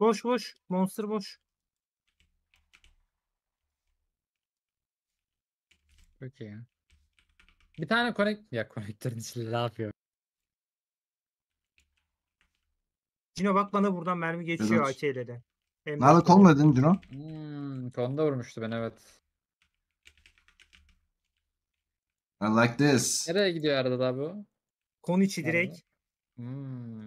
Boş boş. Monster boş. Peki. Bir tane connect... Ya connector'ın içinde ne yapıyor? Cino bak bana buradan mermi geçiyor Evet. AK'yle Nerede kol Cino? Hmm, konuda vurmuştu ben evet. I like this. Nereye gidiyor arada daha bu? Kon içi direkt. Hmm.